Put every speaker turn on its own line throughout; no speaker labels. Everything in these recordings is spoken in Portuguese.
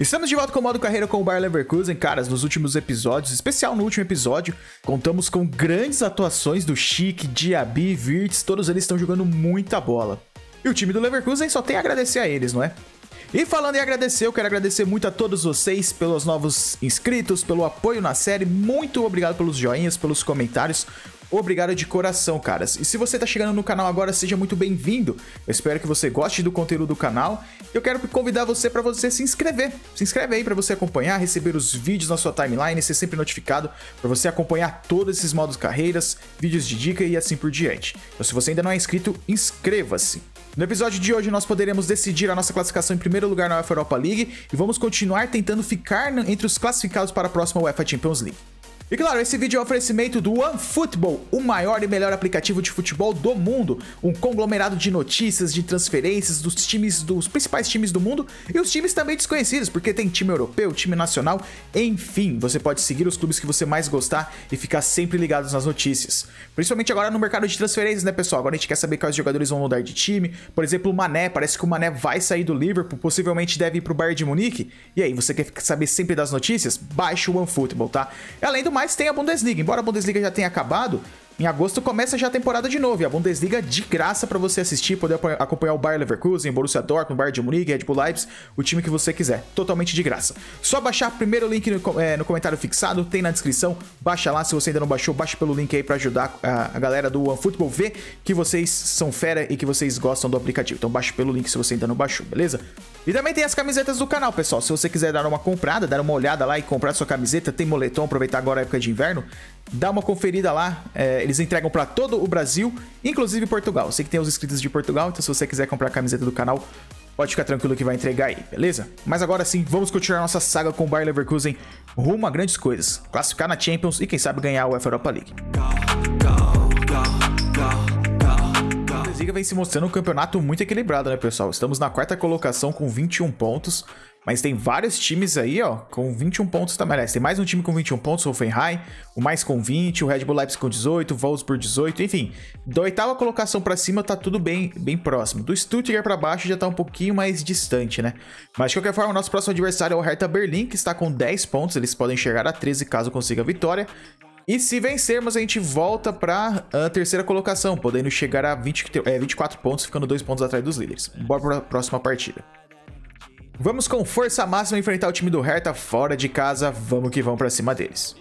Estamos de volta com o modo carreira com o Bayer Leverkusen, caras, nos últimos episódios, especial no último episódio, contamos com grandes atuações do Chic, Diaby, Virtus, todos eles estão jogando muita bola. E o time do Leverkusen só tem a agradecer a eles, não é? E falando em agradecer, eu quero agradecer muito a todos vocês pelos novos inscritos, pelo apoio na série, muito obrigado pelos joinhas, pelos comentários, obrigado de coração, caras. E se você tá chegando no canal agora, seja muito bem-vindo. Eu espero que você goste do conteúdo do canal. Eu quero convidar você para você se inscrever. Se inscreve aí para você acompanhar, receber os vídeos na sua timeline, ser sempre notificado para você acompanhar todos esses modos carreiras, vídeos de dica e assim por diante. Então, se você ainda não é inscrito, inscreva-se. No episódio de hoje, nós poderemos decidir a nossa classificação em primeiro lugar na UEFA Europa League e vamos continuar tentando ficar entre os classificados para a próxima UEFA Champions League. E claro, esse vídeo é um oferecimento do OneFootball, o maior e melhor aplicativo de futebol do mundo, um conglomerado de notícias, de transferências dos times dos principais times do mundo e os times também desconhecidos, porque tem time europeu, time nacional, enfim, você pode seguir os clubes que você mais gostar e ficar sempre ligados nas notícias. Principalmente agora no mercado de transferências, né, pessoal? Agora a gente quer saber quais jogadores vão mudar de time. Por exemplo, o Mané, parece que o Mané vai sair do Liverpool, possivelmente deve ir pro Bayern de Munique. E aí, você quer saber sempre das notícias? Baixe o OneFootball, tá? E além do mais tem a Bundesliga. Embora a Bundesliga já tenha acabado, em agosto começa já a temporada de novo e a Bundesliga é de graça para você assistir, poder acompanhar o Bayern Leverkusen, Borussia Dortmund, Bayern de Munique, Red Bull Leipzig, o time que você quiser, totalmente de graça. Só baixar primeiro link no, é, no comentário fixado, tem na descrição, baixa lá, se você ainda não baixou, baixa pelo link aí para ajudar a, a, galera do OneFootball ver que vocês são fera e que vocês gostam do aplicativo. Então baixa pelo link se você ainda não baixou, beleza? E também tem as camisetas do canal, pessoal. Se você quiser dar uma comprada, dar uma olhada lá e comprar sua camiseta, tem moletom, aproveitar agora a época de inverno, dá uma conferida lá. É, eles entregam para todo o Brasil, inclusive Portugal. sei que tem os inscritos de Portugal, então se você quiser comprar a camiseta do canal, pode ficar tranquilo que vai entregar aí, beleza? Mas agora sim, vamos continuar nossa saga com o Bayer Leverkusen rumo a grandes coisas. Classificar na Champions e quem sabe ganhar a UEFA Europa League. A liga vem se mostrando um campeonato muito equilibrado, né, pessoal? Estamos na quarta colocação com 21 pontos. Mas tem vários times aí, ó, com 21 pontos também. Aliás, tem mais um time com 21 pontos, o Hoffenheim, o mais com 20, o Red Bull Leipzig com 18, o Wolfsburg 18, enfim. Da oitava colocação para cima tá tudo bem, bem próximo. Do Stuttgart para baixo já tá um pouquinho mais distante, né? Mas de qualquer forma, o nosso próximo adversário é o Hertha Berlim, que está com 10 pontos, eles podem chegar a 13 caso consiga a vitória. E se vencermos, a gente volta para a ah, terceira colocação, podendo chegar a 20, é, 24 pontos, ficando 2 pontos atrás dos líderes. Bora pra próxima partida. Vamos com força máxima enfrentar o time do Hertha fora de casa. Vamos que vamos para cima deles.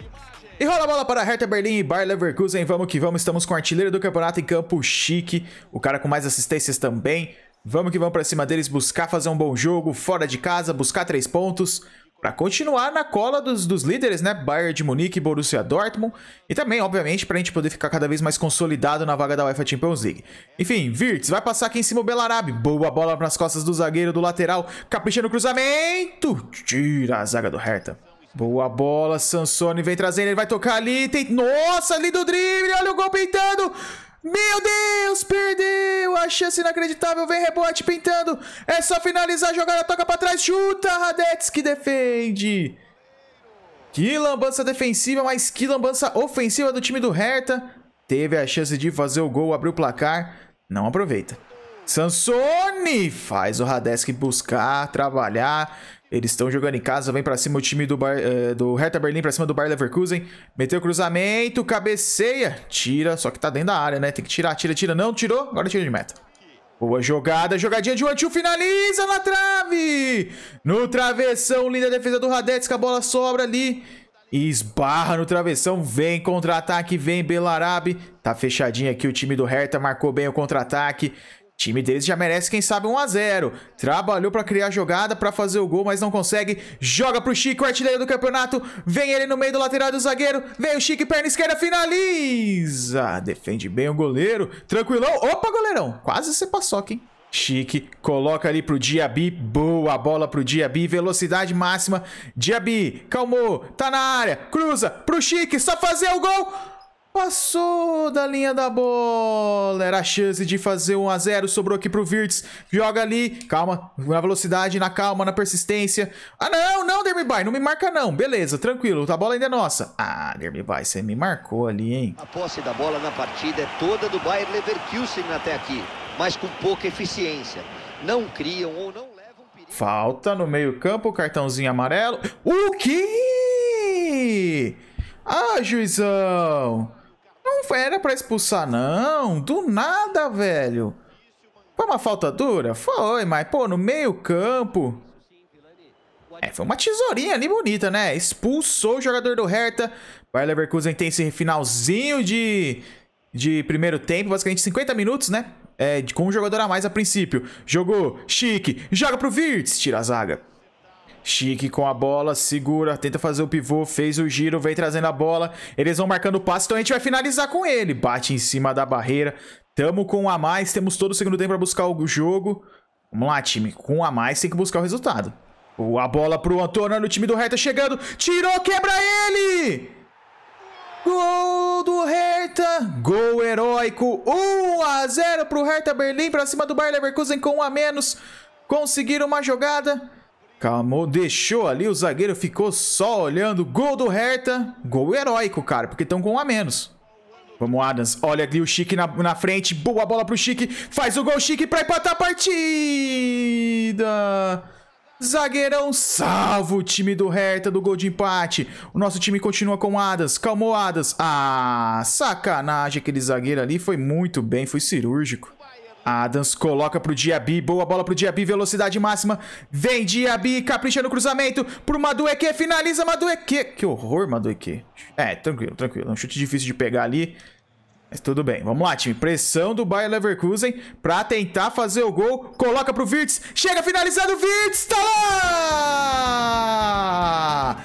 E rola a bola para Hertha Berlim e Bayer Leverkusen. Vamos que vamos. Estamos com o artilheiro do campeonato em campo, Chique. O cara com mais assistências também. Vamos que vamos para cima deles, buscar fazer um bom jogo fora de casa, buscar três pontos para continuar na cola dos, dos líderes, né? Bayern de Munique, Borussia Dortmund. E também, obviamente, para a gente poder ficar cada vez mais consolidado na vaga da UEFA Champions League. Enfim, Virtus vai passar aqui em cima o Belarabe. Boa bola nas costas do zagueiro, do lateral. Capricha no cruzamento. Tira a zaga do Hertha. Boa bola, Sansone vem trazendo, ele vai tocar ali, tem... Nossa, ali do drible, olha o gol pintando! Meu Deus, perdeu! A chance inacreditável, vem rebote pintando. É só finalizar a jogada, toca pra trás, chuta, Radetz que defende. Que lambança defensiva, mas que lambança ofensiva do time do Hertha. Teve a chance de fazer o gol, abrir o placar, não aproveita. Sansone faz o Radetz buscar, trabalhar. Eles estão jogando em casa, vem para cima o time do, Bar, uh, do Hertha Berlim para cima do Bayer Leverkusen. Meteu cruzamento, cabeceia, tira, só que tá dentro da área, né? Tem que tirar, tira, tira, não, tirou, agora tira de meta. Boa jogada, jogadinha de Wantiu, finaliza na trave! No travessão, linda defesa do Radetz, a bola sobra ali. E esbarra no travessão, vem contra-ataque, vem Belarabe. Tá fechadinho aqui o time do Hertha, marcou bem o contra-ataque. Time deles já merece, quem sabe, 1 a 0 Trabalhou para criar jogada, para fazer o gol, mas não consegue. Joga pro Chico, artilheiro do campeonato. Vem ele no meio do lateral do zagueiro. Vem o Chico, perna esquerda, finaliza. Defende bem o goleiro. Tranquilão. Opa, goleirão. Quase você passou aqui, hein? Chique, coloca ali pro Diaby, boa bola pro Diaby, velocidade máxima. Diaby, calmou, tá na área, cruza pro Chique, só fazer o gol. Passou da linha da bola. Era a chance de fazer 1 a 0 Sobrou aqui pro Virtus. Joga ali. Calma. Na velocidade, na calma, na persistência. Ah, não, não, Dermibai. Não me marca, não. Beleza, tranquilo. A bola ainda é nossa. Ah, Dermibai, você me marcou ali, hein? A posse da bola na partida é toda do Bayern Leverkusen até aqui, mas com pouca eficiência. Não criam ou não levam perigo. Falta no meio-campo, cartãozinho amarelo. O quê? Ah, juizão! Não era para expulsar, não. Do nada, velho. Foi uma falta dura? Foi, mas, pô, no meio campo. É, foi uma tesourinha ali bonita, né? Expulsou o jogador do Hertha. Bayer Leverkusen tem esse finalzinho de, de primeiro tempo, basicamente 50 minutos, né? É, com um jogador a mais a princípio. Jogou chique, joga pro Virtus, tira a zaga. Chique com a bola, segura, tenta fazer o pivô, fez o giro, vem trazendo a bola. Eles vão marcando o passe, então a gente vai finalizar com ele. Bate em cima da barreira. Tamo com um a mais, temos todo o segundo tempo para buscar o jogo. Vamos lá, time. Com um a mais tem que buscar o resultado. A bola pro Antônio, o time do Hertha chegando. Tirou, quebra ele! Gol do Hertha! Gol heróico! 1 a 0 pro Hertha Berlim para cima do Bayer Leverkusen com um a menos. Conseguiram uma jogada. Calmou, deixou ali, o zagueiro ficou só olhando. Gol do Hertha. Gol heróico, cara, porque estão com um a menos. Vamos, Adams. Olha ali o Chique na, na frente. Boa bola pro Chique. Faz o gol, Chique, pra empatar a partida. Zagueirão salvo o time do Hertha do gol de empate. O nosso time continua com Adas. Calmou, Adas. Ah, sacanagem. Aquele zagueiro ali foi muito bem, foi cirúrgico. Adams coloca pro Diaby, boa bola pro Diaby, velocidade máxima. Vem Diaby, capricha no cruzamento pro Madueque finaliza Madueque Que horror, Madueque É, tranquilo, tranquilo. É um chute difícil de pegar ali. Mas tudo bem, vamos lá, time. Pressão do Bayer Leverkusen pra tentar fazer o gol. Coloca pro Virtus, chega finalizando, Virtus, tá lá!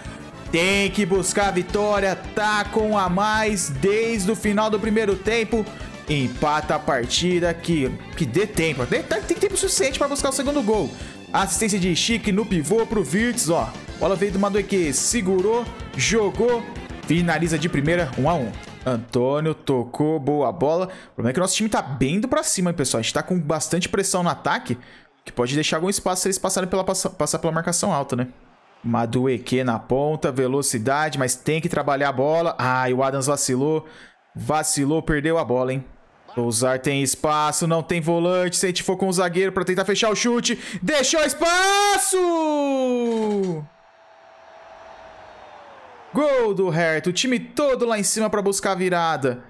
Tem que buscar a vitória, tá com a mais desde o final do primeiro tempo empata a partida, que, que dê tempo. Tem, tem tempo suficiente para buscar o segundo gol. Assistência de Chique no pivô pro Virtus, ó. Bola veio do Madueque, segurou, jogou, finaliza de primeira, 1 um a 1 um. Antônio tocou, boa bola. O problema é que o nosso time tá bem indo pra cima, hein, pessoal. A gente tá com bastante pressão no ataque, que pode deixar algum espaço se eles passarem pela, passar pela marcação alta, né? Madueque na ponta, velocidade, mas tem que trabalhar a bola. Ai, o Adams vacilou. Vacilou, perdeu a bola, hein? Ousar tem espaço, não tem volante. Se a gente for com o zagueiro para tentar fechar o chute, deixou espaço! Gol do Hertha, o time todo lá em cima para buscar a virada.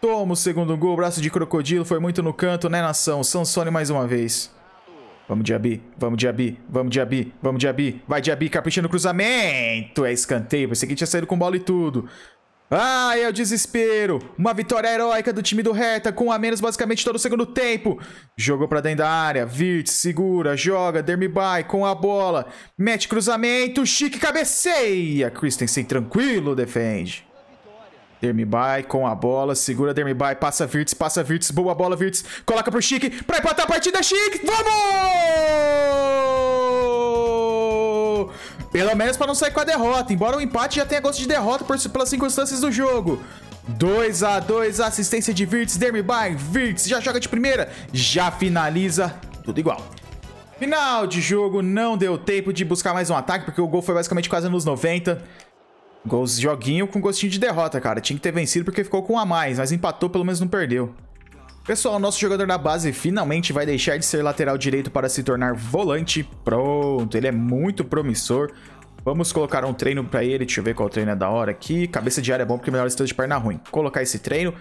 Toma o segundo gol, braço de crocodilo, foi muito no canto, né, nação? Sansone mais uma vez. Vamos, Abi, vamos, Abi, vamos, Diaby, vamos, Diaby. Vai, Abi, capricha no cruzamento. É escanteio, pensei que tinha saído com bola e tudo. Ai, é o desespero. Uma vitória heróica do time do Reta com a menos basicamente todo o segundo tempo. Jogou para dentro da área. Virtus segura, joga. Dermibai com a bola. Mete cruzamento. Chique cabeceia. Christensen tranquilo defende. Dermibai com a bola, segura Dermibai, passa Virtus, passa Virtus, boa bola Virtus, coloca pro Chique, pra empatar a partida Chique, vamos! Pelo menos para não sair com a derrota. Embora o empate já tenha gosto de derrota por, pelas circunstâncias do jogo. 2 a 2 assistência de Virtus, Dermibay, Virtus já joga de primeira, já finaliza, tudo igual. Final de jogo, não deu tempo de buscar mais um ataque, porque o gol foi basicamente quase nos 90. Gols joguinho com gostinho de derrota, cara. Tinha que ter vencido porque ficou com um a mais, mas empatou, pelo menos não perdeu. Pessoal, nosso jogador da base finalmente vai deixar de ser lateral direito para se tornar volante. Pronto, ele é muito promissor. Vamos colocar um treino para ele, deixa eu ver qual treino é da hora aqui. Cabeça de área é bom porque é melhor estando de perna ruim. Colocar esse treino,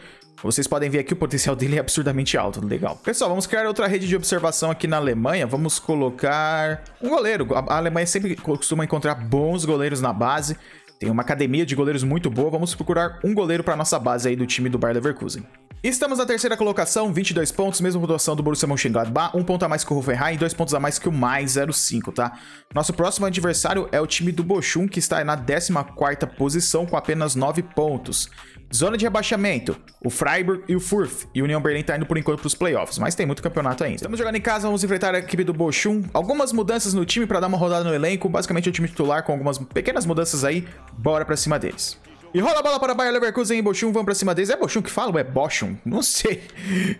vocês podem ver aqui o potencial dele é absurdamente alto, legal. Pessoal, vamos criar outra rede de observação aqui na Alemanha. Vamos colocar um goleiro. A Alemanha sempre costuma encontrar bons goleiros na base. Tem uma academia de goleiros muito boa, vamos procurar um goleiro para nossa base aí do time do Bayer Leverkusen. Estamos na terceira colocação, 22 pontos, mesma pontuação do Borussia Mönchengladbach, um ponto a mais que o Hoffenheim e dois pontos a mais que o mais 05, tá? Nosso próximo adversário é o time do Bochum, que está na 14ª posição com apenas 9 pontos. Zona de rebaixamento, o Freiburg e o Furth. E o União Berlim tá indo por enquanto pros playoffs, mas tem muito campeonato ainda. Estamos jogando em casa, vamos enfrentar a equipe do Bochum. Algumas mudanças no time para dar uma rodada no elenco, basicamente o time titular com algumas pequenas mudanças aí. Bora pra cima deles. E rola a bola para Bayer Leverkusen e Bochum, vamos pra cima deles. É Bochum que fala ou é Bochum? Não sei.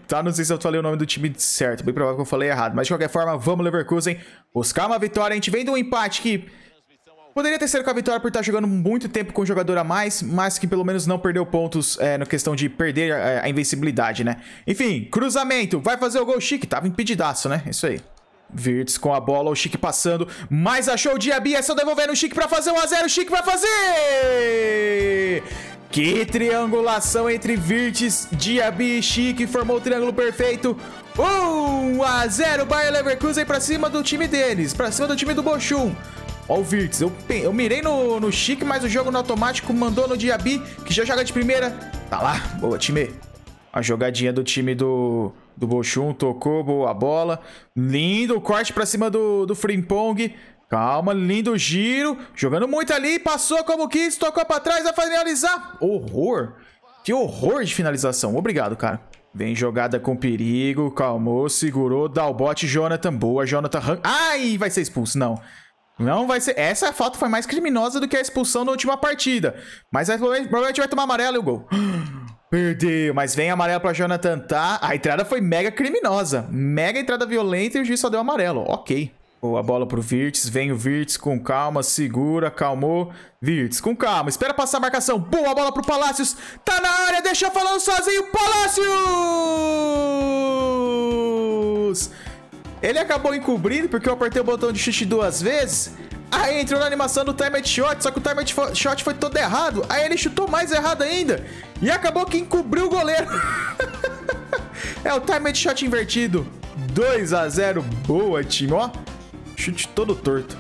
Tá, não sei se eu falei o nome do time certo. Bem provável que eu falei errado. Mas de qualquer forma, vamos Leverkusen buscar uma vitória. A gente vem de um empate que Poderia ter sido com a vitória por estar jogando muito tempo com um jogador a mais, mas que pelo menos não perdeu pontos é, na questão de perder a, eh, a invencibilidade, né? Enfim, cruzamento. Vai fazer o gol chique. Tava impedidaço, né? Isso aí. Virtus com a bola, o Chique passando, mas achou o Diaby, é só devolver o Chique para fazer 1x0, o Chique vai fazer! Que triangulação entre Virtus, Diaby e Chique, formou o triângulo perfeito. 1 a 0 Bayer Leverkusen para cima do time deles, para cima do time do Bochum. Ó o Virtus. Eu, eu mirei no, no Chique, mas o jogo no automático mandou no Diaby, que já joga de primeira. Tá lá. Boa, time. A jogadinha do time do, do Bochum. Tocou, boa bola. Lindo corte pra cima do, do Frimpong. Calma, lindo giro. Jogando muito ali. Passou como quis. Tocou pra trás. Vai finalizar. Horror. Que horror de finalização. Obrigado, cara. Vem jogada com perigo, calmou, segurou, dá o bote, Jonathan, boa, Jonathan, Ai, vai ser expulso, não. Não vai ser. Essa falta foi mais criminosa do que a expulsão na última partida. Mas aí, provavelmente vai tomar amarelo e o gol. Perdeu, mas vem amarelo pra Jonathan, tá? A entrada foi mega criminosa. Mega entrada violenta e o juiz só deu amarelo. Ok. Boa bola pro Virtus, vem o Virtus com calma, segura, calmou. Virtus com calma, espera passar a marcação. Boa bola pro Palácios, tá na área, deixa falando sozinho, Palácios! Ele acabou encobrindo porque eu apertei o botão de chute duas vezes. Aí entrou na animação do timer shot, só que o timer shot foi todo errado. Aí ele chutou mais errado ainda. E acabou que encobriu o goleiro. é o timer shot invertido. 2 a 0 Boa, time, ó. Chute todo torto.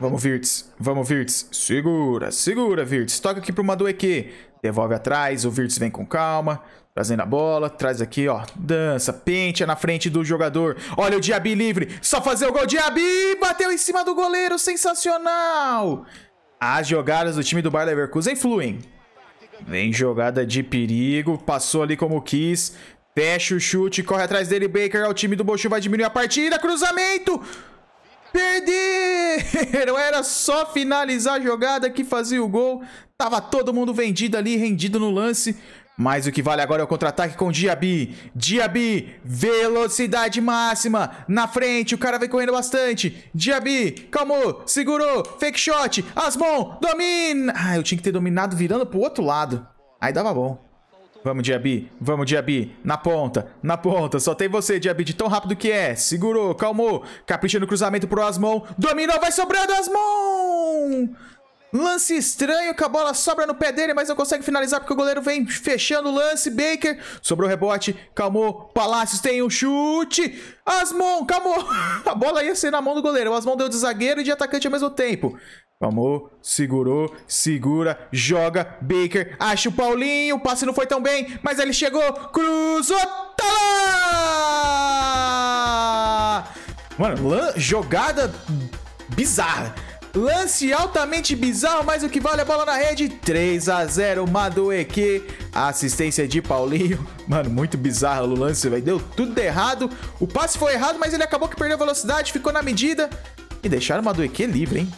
Vamos, Virtus. Vamos, Virtus. Segura, segura, Virtus. Toca aqui pro Madueque. Devolve atrás. O Virtus vem com calma. Trazendo a bola, traz aqui, ó. Dança, pente na frente do jogador. Olha o Diaby livre. Só fazer o gol. Diaby bateu em cima do goleiro. Sensacional! As jogadas do time do Bayer Leverkusen fluem. Vem jogada de perigo. Passou ali como quis. Fecha o chute, corre atrás dele. Baker, o time do Bochu vai diminuir a partida. Cruzamento! Perderam! Era só finalizar a jogada que fazia o gol. Tava todo mundo vendido ali, rendido no lance. Mas o que vale agora é o contra-ataque com o Diaby. Diaby, velocidade máxima. Na frente, o cara vem correndo bastante. Diaby, calmou, segurou, fake shot. Asmon, domina. Ah, eu tinha que ter dominado virando pro outro lado. Aí dava bom. Vamos, Diaby. Vamos, Diaby. Na ponta. Na ponta. Só tem você, Diaby, de tão rápido que é. Segurou, calmou. Capricha no cruzamento pro Asmon. Dominou, vai sobrando, Asmon! Lance estranho que a bola sobra no pé dele, mas não consegue finalizar porque o goleiro vem fechando o lance. Baker sobrou o rebote, calmou. Palácios tem um chute. Asmon, calmou. A bola ia ser na mão do goleiro. O Asmon deu de zagueiro e de atacante ao mesmo tempo. Calmou, segurou, segura, joga. Baker acha o Paulinho. O passe não foi tão bem, mas ele chegou. Cruzou. Tá lá! Mano, jogada bizarra. Lance altamente bizarro, mas o que vale é a bola na rede. 3 a 0 Madueque. Assistência de Paulinho. Mano, muito bizarro o lance, velho. Deu tudo errado. O passe foi errado, mas ele acabou que perdeu velocidade, ficou na medida. E deixaram o Madueque livre, hein?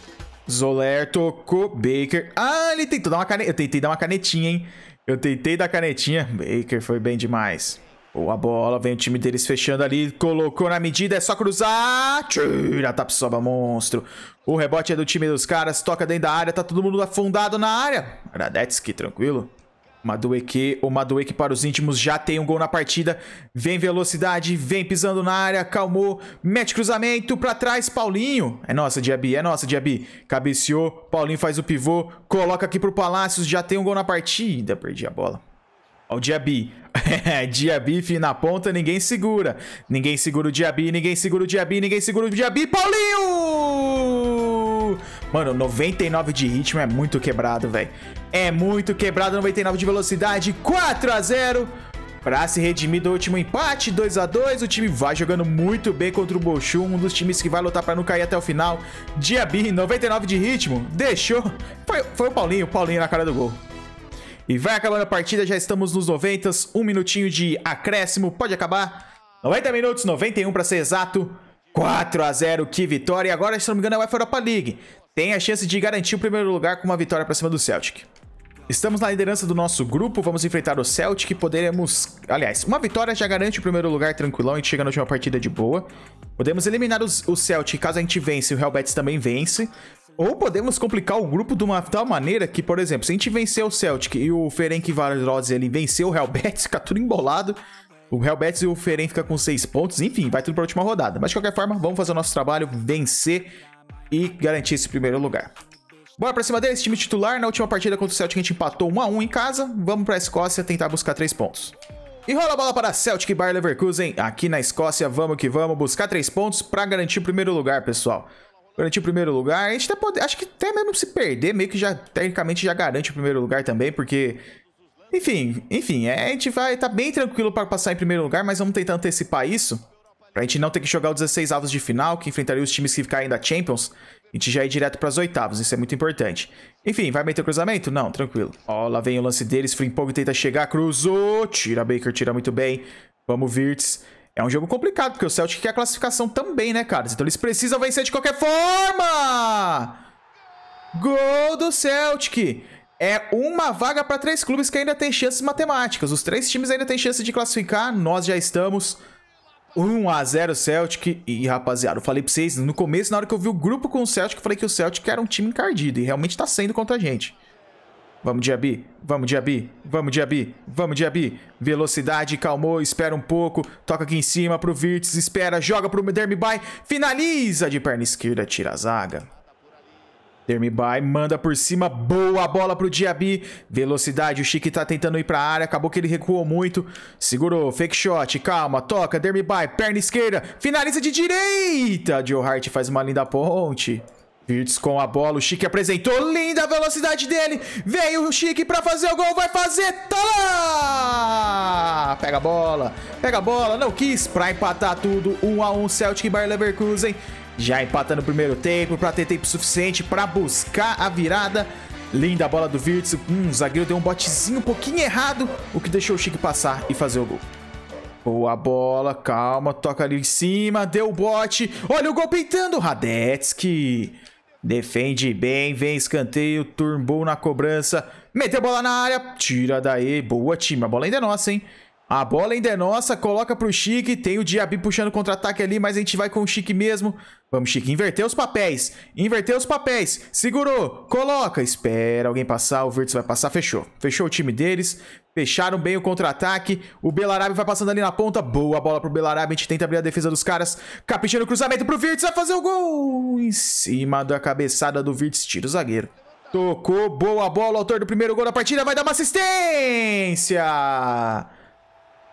Zoler tocou Baker. Ah, ele tentou dar uma canetinha. Eu tentei dar uma canetinha, hein? Eu tentei dar canetinha. Baker foi bem demais. Boa bola, vem o time deles fechando ali, colocou na medida, é só cruzar, tira, soba monstro. O rebote é do time dos caras, toca dentro da área, tá todo mundo afundado na área. Gradetsky, tranquilo. madueque o madueque para os íntimos já tem um gol na partida. Vem velocidade, vem pisando na área, calmou, mete cruzamento para trás, Paulinho. É nossa, Diaby, é nossa, Diaby. Cabeceou, Paulinho faz o pivô, coloca aqui pro Palácios, já tem um gol na partida. Perdi a bola. Ó, o Diabi. Diaby na ponta, ninguém segura. Ninguém segura o Diabi, ninguém segura o Diabi, ninguém segura o Diabi. Paulinho! Mano, 99 de ritmo é muito quebrado, velho. É muito quebrado, 99 de velocidade, 4 a 0 para se redimir do último empate, 2 a 2 o time vai jogando muito bem contra o Bolchum, um dos times que vai lutar para não cair até o final. Diaby, 99 de ritmo, deixou. Foi, foi o Paulinho, o Paulinho na cara do gol. E vai acabando a partida, já estamos nos 90, um minutinho de acréscimo, pode acabar. 90 minutos, 91 para ser exato. 4 a 0 que vitória. E agora, se não me engano, é a UEFA Europa League. Tem a chance de garantir o primeiro lugar com uma vitória para cima do Celtic. Estamos na liderança do nosso grupo, vamos enfrentar o Celtic, poderemos... Aliás, uma vitória já garante o primeiro lugar tranquilão, a gente chega na última partida de boa. Podemos eliminar os, o Celtic, caso a gente vença, o Real Betis também vence. Ou podemos complicar o grupo de uma tal maneira que, por exemplo, se a gente vencer o Celtic e o Ferenc Varoz ele venceu o Real Betis, fica tudo embolado. O Real Betis e o Ferenc fica com 6 pontos, enfim, vai tudo para a última rodada. Mas de qualquer forma, vamos fazer o nosso trabalho, vencer e garantir esse primeiro lugar. Bora pra cima deles, time titular. Na última partida contra o Celtic a gente empatou 1 a 1 em casa. Vamos pra Escócia tentar buscar 3 pontos. E rola a bola para Celtic e Bayer Leverkusen. Aqui na Escócia, vamos que vamos, buscar 3 pontos para garantir o primeiro lugar, pessoal garantir o primeiro lugar. A gente até pode, acho que até mesmo se perder, meio que já tecnicamente já garante o primeiro lugar também, porque enfim, enfim, é, a gente vai estar tá bem tranquilo para passar em primeiro lugar, mas vamos tentar antecipar isso. Pra gente não ter que jogar os 16 avos de final, que enfrentaria os times que ficarem da Champions. A gente já ir direto para as oitavas, isso é muito importante. Enfim, vai meter o cruzamento? Não, tranquilo. Ó, lá vem o lance deles, Frimpong tenta chegar, cruzou, tira Baker, tira muito bem. Vamos, Virtus. É um jogo complicado, porque o Celtic quer a classificação também, né, caras? Então eles precisam vencer de qualquer forma! Gol do Celtic! É uma vaga para três clubes que ainda tem chances matemáticas. Os três times ainda têm chance de classificar. Nós já estamos 1 a 0 Celtic. E, rapaziada, eu falei pra vocês no começo, na hora que eu vi o grupo com o Celtic, eu falei que o Celtic era um time encardido. E realmente tá sendo contra a gente. Vamos, Diaby. Vamos, Diaby. Vamos, Diaby. Vamos, Diaby. Velocidade, calmou, espera um pouco. Toca aqui em cima pro Virtus, espera, joga pro Dermibai. Finaliza de perna esquerda, tira a zaga. Dermibai manda por cima, boa bola pro Diaby. Velocidade, o Chique tá tentando ir pra área, acabou que ele recuou muito. Segurou, fake shot, calma, toca, Dermibai, perna esquerda. Finaliza de direita. Joe Hart faz uma linda ponte. Virtus com a bola, o Chique apresentou, linda a velocidade dele, veio o Chique pra fazer o gol, vai fazer, tá lá! Pega a bola, pega a bola, não quis pra empatar tudo, 1 um a 1 um, Celtic e Bayer Leverkusen, já empatando o primeiro tempo, pra ter tempo suficiente pra buscar a virada, linda a bola do Virtus, hum, o zagueiro deu um botezinho um pouquinho errado, o que deixou o Chique passar e fazer o gol. Boa bola, calma, toca ali em cima, deu o bote. Olha o gol pintando, Radetsky. Defende bem, vem escanteio, turbou na cobrança, meteu bola na área, tira daí, boa time, a bola ainda é nossa, hein? A bola ainda é nossa, coloca pro Chique, tem o Diaby puxando contra-ataque ali, mas a gente vai com o Chique mesmo. Vamos, Chique, inverter os papéis, inverter os papéis, segurou, coloca, espera alguém passar, o Virtus vai passar, fechou. Fechou o time deles, fecharam bem o contra-ataque, o Belarabe vai passando ali na ponta, boa bola pro Belarabe, a gente tenta abrir a defesa dos caras, caprichando o cruzamento pro Virtus, vai fazer o gol! Em cima da cabeçada do Virtus, tira o zagueiro. Tocou, boa bola, autor do primeiro gol da partida, vai dar uma assistência!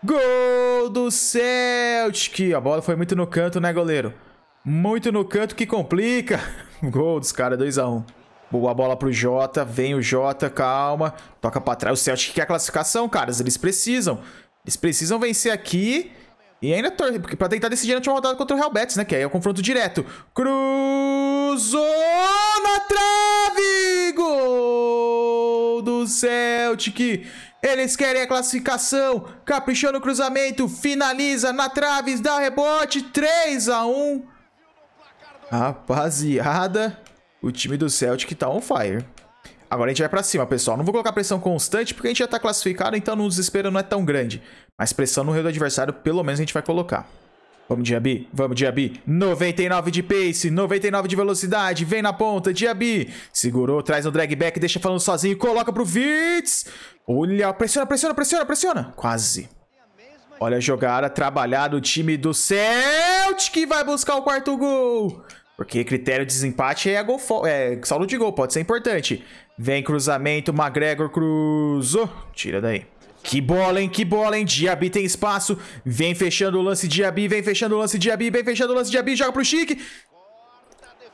Gol do Celtic! A bola foi muito no canto, né, goleiro? Muito no canto que complica. Gol dos caras, 2x1. Um. Boa bola pro Jota, vem o Jota, calma. Toca pra trás, o Celtic quer a classificação, caras. Eles precisam. Eles precisam vencer aqui e ainda pra tentar decidir na última rodada contra o Real Betis, né? Que aí é o confronto direto. Cruzou na trave! Gol do Celtic! Eles querem a classificação. Caprichou no cruzamento. Finaliza na trave. Dá rebote. 3 a 1 Rapaziada, o time do Celtic tá on fire. Agora a gente vai pra cima, pessoal. Não vou colocar pressão constante porque a gente já tá classificado, então o desespero não é tão grande. Mas pressão no rei do adversário, pelo menos a gente vai colocar. Vamos, Diaby. Vamos, Diaby. 99 de pace, 99 de velocidade. Vem na ponta, Diaby. Segurou, traz no drag back, deixa falando sozinho. Coloca pro Vitz. Olha, pressiona, pressiona, pressiona, pressiona. Quase. Olha a jogada, trabalhada o time do Celtic que vai buscar o quarto gol. Porque critério de desempate é, gol, é saldo de gol, pode ser importante. Vem cruzamento, McGregor cruzou. Tira daí. Que bola, hein? Que bola, hein? Diaby tem espaço. Vem fechando o lance Diaby, vem fechando o lance Diaby, vem fechando o lance Diaby, joga pro Chique.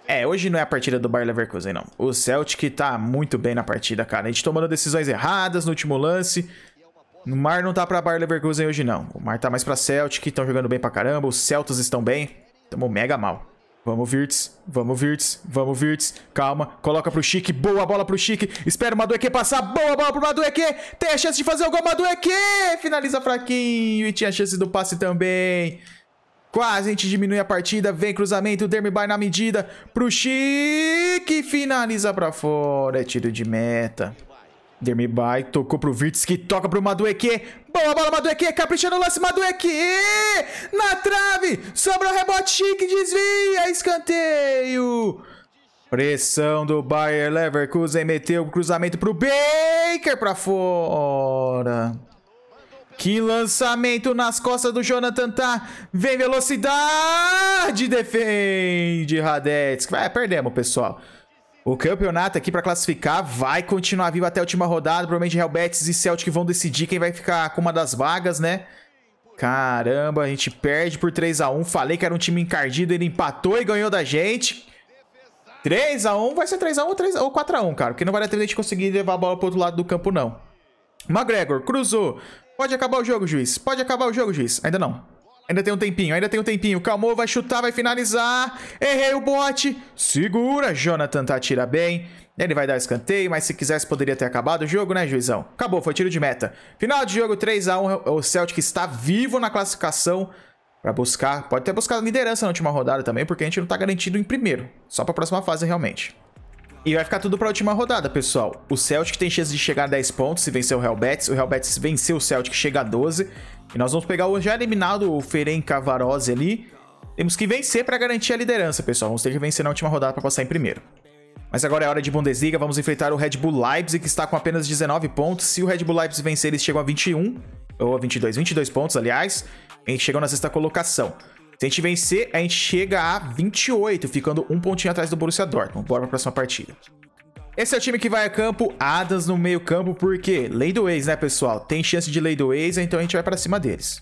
É, hoje não é a partida do Bayer Leverkusen, não. O Celtic tá muito bem na partida, cara. A gente tomando decisões erradas no último lance. O Mar não tá pra Bayer Leverkusen hoje, não. O Mar tá mais pra Celtic, estão jogando bem pra caramba. Os Celtas estão bem. Tamo mega mal. Vamos, Virtus. Vamos, Virtus. Vamos, Virtus. Calma. Coloca pro Chique. Boa bola pro Chique. Espera o Madueque passar. Boa bola pro Madueque. Tem a chance de fazer o gol, Madueque. Finaliza fraquinho. E tinha a chance do passe também. Quase a gente diminui a partida. Vem cruzamento. Dermibai na medida. Pro Chique. Finaliza pra fora. É tiro de meta. Dermibai tocou pro Virtus, que toca pro Madueque. Boa bola, Madueque. capricha no lance, Madueque Na trave, sobra o rebote, Chique desvia, escanteio! Pressão do Bayer Leverkusen, meteu o cruzamento pro Baker, pra fora! Que lançamento nas costas do Jonathan Tá. Vem velocidade, defende Radetz. Vai, perdemos, pessoal. O campeonato aqui para classificar vai continuar vivo até a última rodada. Provavelmente Real Betis e Celtic vão decidir quem vai ficar com uma das vagas, né? Caramba, a gente perde por 3 x 1 Falei que era um time encardido, ele empatou e ganhou da gente. 3 x 1 vai ser 3 x 1 3 ou 4 x 1 cara. Porque não vale a pena a gente conseguir levar a bola pro outro lado do campo, não. McGregor, cruzou. Pode acabar o jogo, juiz. Pode acabar o jogo, juiz. Ainda não. Ainda tem um tempinho, ainda tem um tempinho. Calmou, vai chutar, vai finalizar. Errei o bote. Segura, Jonathan tá atira bem. Ele vai dar escanteio, mas se quisesse poderia ter acabado o jogo, né, juizão? Acabou, foi tiro de meta. Final de jogo 3 a 1 o Celtic está vivo na classificação para buscar, pode ter buscado liderança na última rodada também, porque a gente não tá garantido em primeiro, só para a próxima fase realmente. E vai ficar tudo para última rodada, pessoal. O Celtic tem chance de chegar a 10 pontos se vencer o Real Betis. O Real Betis venceu o Celtic, chega a 12. E nós vamos pegar o já eliminado o Ferenc Cavarose ali. Temos que vencer para garantir a liderança, pessoal. Vamos ter que vencer na última rodada para passar em primeiro. Mas agora é hora de Bundesliga, vamos enfrentar o Red Bull Leipzig, que está com apenas 19 pontos. Se o Red Bull Leipzig vencer, eles chegam a 21, ou a 22, 22 pontos, aliás, e chegam na sexta colocação. Se a gente vencer, a gente chega a 28, ficando um pontinho atrás do Borussia Dortmund. Bora para a próxima partida. Esse é o time que vai a campo, Adams no meio campo, porque lei do ex, né, pessoal? Tem chance de lei do ex, então a gente vai para cima deles.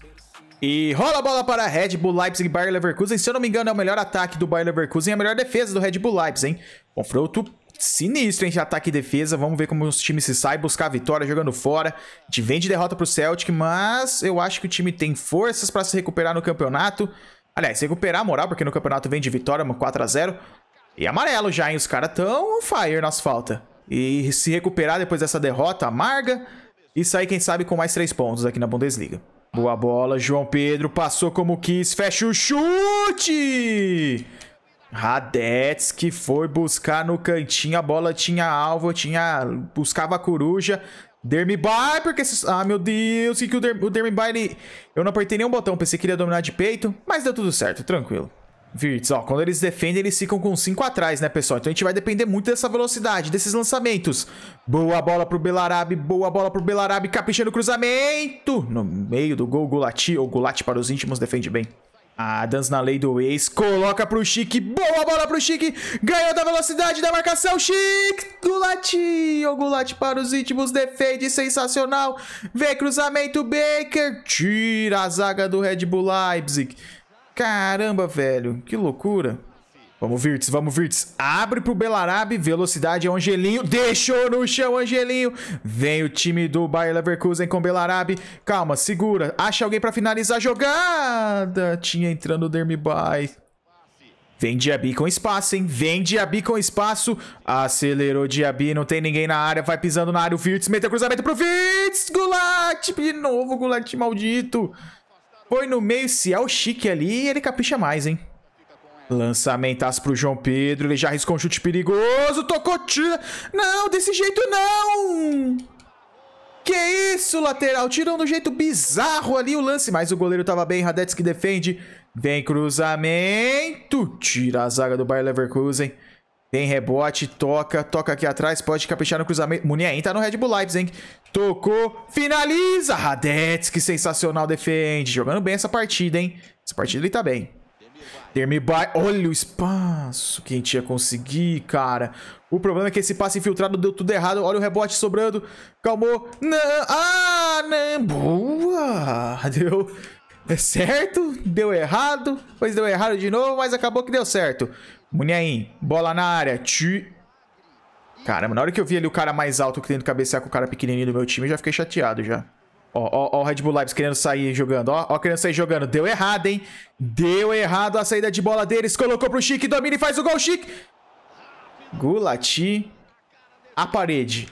E rola a bola para Red Bull Leipzig e Bayer Leverkusen. Se eu não me engano, é o melhor ataque do Bayer Leverkusen e a melhor defesa do Red Bull Leipzig, hein? Confronto sinistro entre ataque e defesa. Vamos ver como os times se saem buscar a vitória jogando fora. A gente vem de derrota para o Celtic, mas eu acho que o time tem forças para se recuperar no campeonato. Aliás, recuperar a moral, porque no campeonato vem de vitória, 4x0. E amarelo já, hein? Os caras tão on fire nas falta. E se recuperar depois dessa derrota amarga e sair, quem sabe, com mais três pontos aqui na Bundesliga. Boa bola, João Pedro passou como quis, fecha o chute! Radetzky foi buscar no cantinho, a bola tinha alvo, tinha buscava a coruja, Dermibai, porque... Esses... Ah, meu Deus, que, que o, Der... o Dermibai, ele... Eu não apertei nenhum botão, pensei que ele ia dominar de peito, mas deu tudo certo, tranquilo. Virtus, ó, quando eles defendem, eles ficam com 5 atrás, né, pessoal? Então a gente vai depender muito dessa velocidade, desses lançamentos. Boa bola pro Belarabe, boa bola pro Belarabe, capricha no cruzamento! No meio do gol, Gulati, ou Gulati para os íntimos, defende bem. Dance na lei do ex, coloca pro Chique, boa bola pro Chique, ganhou da velocidade da marcação, Chique, Gulati, o para os íntimos, defende, sensacional, vem cruzamento, Baker, tira a zaga do Red Bull Leipzig, caramba, velho, que loucura. Vamos, Virtus, vamos, Virtus. Abre pro Belarabe, velocidade é Angelinho. Deixou no chão, Angelinho. Vem o time do Bayer Leverkusen com Belarabe. Calma, segura. Acha alguém pra finalizar a jogada. Tinha entrando o Dermibai. Vem Diaby com espaço, hein? Vem Diaby com espaço. Acelerou Diaby, não tem ninguém na área. Vai pisando na área o Virtus. Meteu cruzamento pro Virtus. Gulat! De novo, Gulat maldito. Foi no meio, se é o chique ali, ele capricha mais, hein? Lançamentaço pro João Pedro, ele já arriscou um chute perigoso, tocou tira. Não, desse jeito não! Que isso, lateral? Tirou do jeito bizarro ali o lance, mas o goleiro tava bem, Radetzky defende. Vem cruzamento, tira a zaga do Bayer Leverkusen. Tem rebote, toca, toca aqui atrás, pode caprichar no cruzamento. Munien tá no Red Bull Leipzig, Tocou, finaliza! Radetzky, sensacional, defende. Jogando bem essa partida, hein? Essa partida ele tá bem. Termi by. Olha o espaço que a gente ia conseguir, cara. O problema é que esse passe infiltrado deu tudo errado. Olha o rebote sobrando. Calmou. Não. Ah, não. Boa. Deu é certo. Deu errado. Pois deu errado de novo, mas acabou que deu certo. Munhaim. Bola na área. Tch... Caramba, na hora que eu vi ali o cara mais alto que tendo cabecear com o cara pequenininho do meu time, eu já fiquei chateado já. Ó, ó, ó o Red Bull Lives querendo sair jogando. Ó, ó querendo sair jogando. Deu errado, hein? Deu errado a saída de bola deles. Colocou pro Chique. Domina e faz o gol, Chique. Gulati. A parede.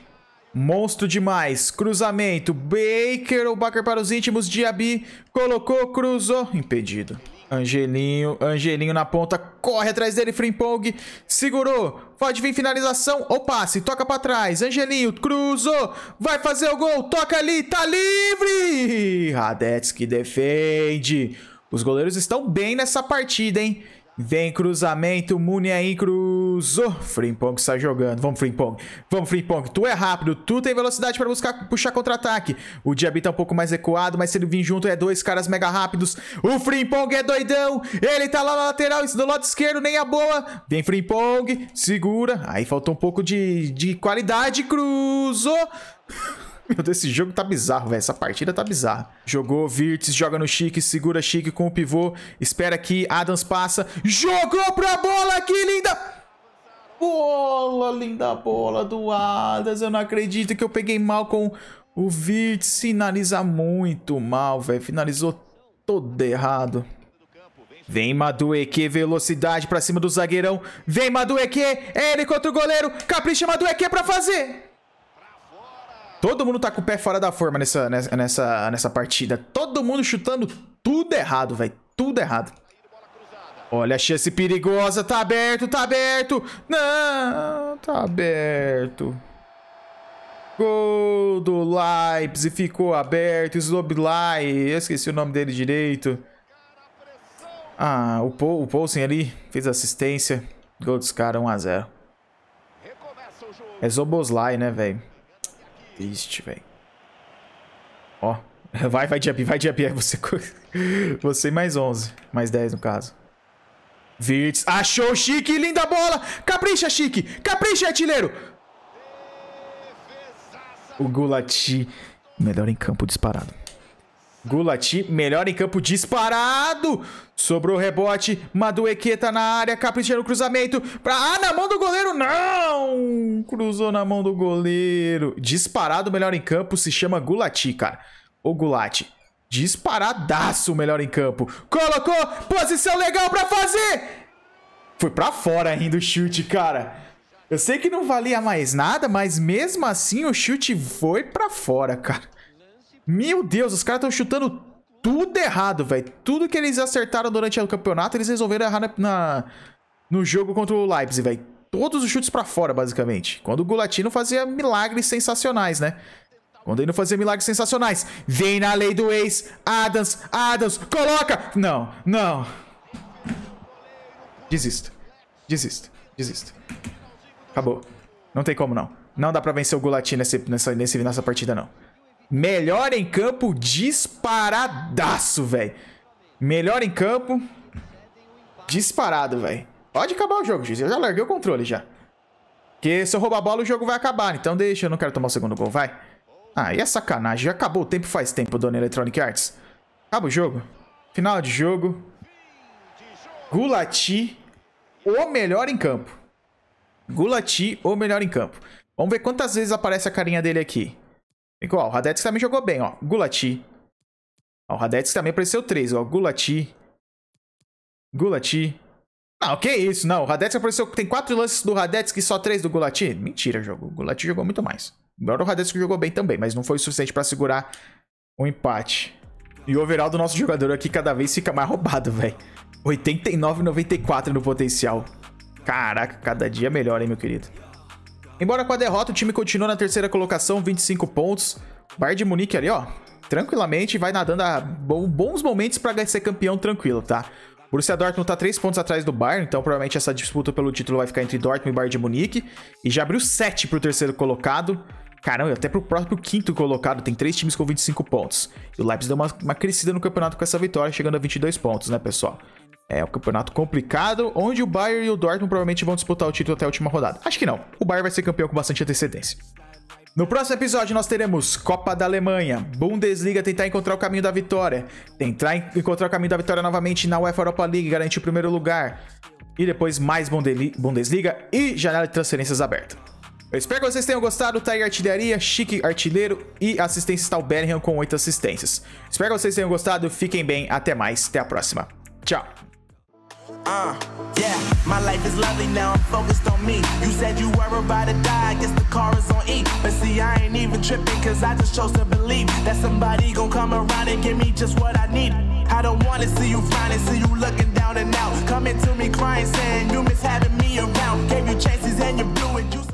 Monstro demais. Cruzamento. Baker. O Baker para os íntimos. Diaby. Colocou. Cruzou. Impedido. Angelinho, Angelinho na ponta, corre atrás dele, Frimpong, segurou, pode vir finalização, ou passe, toca para trás, Angelinho, cruzou, vai fazer o gol, toca ali, tá livre! Radetsky defende, os goleiros estão bem nessa partida, hein? Vem cruzamento, Muni aí cruzou. Frimpong sai jogando. Vamos, Frimpong. Vamos, Frimpong. Tu é rápido, tu tem velocidade para buscar puxar contra-ataque. O Diaby tá um pouco mais recuado, mas se ele vir junto é dois caras mega rápidos. O Frimpong é doidão. Ele tá lá na lateral, do lado esquerdo, nem a boa. Vem, Frimpong. Segura. Aí faltou um pouco de, de qualidade. Cruzou. Meu Deus, esse jogo tá bizarro, velho. Essa partida tá bizarra. Jogou Virtus, joga no Chique, segura Chique com o pivô. Espera aqui, Adams passa. Jogou pra bola, que linda! Bola, linda bola do Adams. Eu não acredito que eu peguei mal com o Virtus. Finaliza muito mal, velho. Finalizou todo errado. Vem Madueque, velocidade pra cima do zagueirão. Vem Madueque, é ele contra o goleiro. Capricha Madueque pra fazer. Todo mundo tá com o pé fora da forma nessa, nessa, nessa, nessa partida. Todo mundo chutando tudo errado, velho. Tudo errado. Olha a chance perigosa. Tá aberto, tá aberto. Não, tá aberto. Gol do Leipzig. Ficou aberto. Sloblai. Eu esqueci o nome dele direito. Ah, o, Paul, o Poulsen ali fez assistência. Gol dos caras, 1x0. É Zoboslai, né, velho? triste, velho. Ó. Vai, vai de up, vai de up. É você, você mais 11. Mais 10, no caso. Virtus. Achou Chique. Linda bola. Capricha, Chique. Capricha, artilheiro. O Gulati. Melhor em campo disparado. Gulati, melhor em campo, disparado. Sobrou o rebote. Madueketa na área, capricha no cruzamento. Pra... Ah, na mão do goleiro, não! Cruzou na mão do goleiro. Disparado, melhor em campo, se chama Gulati, cara. o Gulati. Disparadaço, melhor em campo. Colocou, posição legal pra fazer. Foi pra fora ainda o chute, cara. Eu sei que não valia mais nada, mas mesmo assim o chute foi pra fora, cara. Meu Deus, os caras estão chutando tudo errado, velho. Tudo que eles acertaram durante o campeonato, eles resolveram errar na, na no jogo contra o Leipzig, velho. Todos os chutes para fora, basicamente. Quando o Gulatino fazia milagres sensacionais, né? Quando ele não fazia milagres sensacionais. Vem na lei do ex. Adams, Adams, coloca! Não, não. Desisto. Desisto. Desisto. Acabou. Não tem como, não. Não dá pra vencer o Gulatino nesse, nessa, nessa partida, não. Melhor em campo disparadaço, velho. Melhor em campo disparado, velho. Pode acabar o jogo, Giz. Eu já larguei o controle já. Porque se eu roubar a bola, o jogo vai acabar. Então deixa, eu não quero tomar o segundo gol, vai. Ah, e é sacanagem. Já acabou o tempo faz tempo, dona Electronic Arts. Acaba o jogo. Final de jogo. Gulati, o melhor em campo. Gulati, o melhor em campo. Vamos ver quantas vezes aparece a carinha dele aqui. Igual, o Radetz também jogou bem, ó. Gulati. Ó, o Radetz também apareceu 3, ó. Gulati. Gulati. Não, que isso, não. O Radetz apareceu... Tem 4 lances do Radetz e só 3 do Gulati? Mentira, jogo. O Gulati jogou muito mais. Embora o Radetz jogou bem também, mas não foi o suficiente pra segurar o um empate. E o overall do nosso jogador aqui cada vez fica mais roubado, velho. 89,94 no potencial. Caraca, cada dia melhor, hein, meu querido. Embora com a derrota, o time continua na terceira colocação, 25 pontos. O Bayern de Munique ali, ó, tranquilamente vai nadando a bons momentos para ser campeão tranquilo, tá? O Borussia Dortmund tá 3 pontos atrás do Bayern, então provavelmente essa disputa pelo título vai ficar entre Dortmund e Bayern de Munique. E já abriu 7 pro terceiro colocado. Caramba, até pro próprio quinto colocado, tem três times com 25 pontos. E o Leipzig deu uma, uma crescida no campeonato com essa vitória, chegando a 22 pontos, né, pessoal? É um campeonato complicado, onde o Bayern e o Dortmund provavelmente vão disputar o título até a última rodada. Acho que não. O Bayern vai ser campeão com bastante antecedência. No próximo episódio, nós teremos Copa da Alemanha, Bundesliga tentar encontrar o caminho da vitória, tentar encontrar o caminho da vitória novamente na UEFA Europa League, garantir o primeiro lugar, e depois mais Bundesliga e janela de transferências aberta. Eu espero que vocês tenham gostado. Tá aí artilharia, chique artilheiro e assistência está o Bellingham com 8 assistências. Espero que vocês tenham gostado. Fiquem bem. Até mais. Até a próxima. Tchau. Uh, yeah, my life is lovely now, I'm focused on me. You said you were about to die, I guess the car is on E. But see, I ain't even tripping, cause I just chose to believe that somebody gon' come around and give me just what I need. I don't wanna see you finally see you looking down and out. Coming to me crying, saying you miss having me around. Gave you chances and you blew it. You